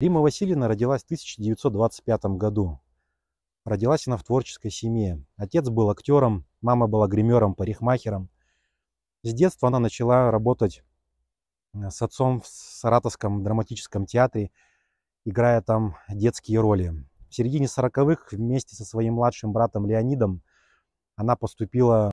Римма Васильевна родилась в 1925 году. Родилась она в творческой семье. Отец был актером, мама была гримером, парикмахером. С детства она начала работать э, с отцом в Саратовском драматическом театре, играя там детские роли. В середине 40-х вместе со своим младшим братом Леонидом она поступила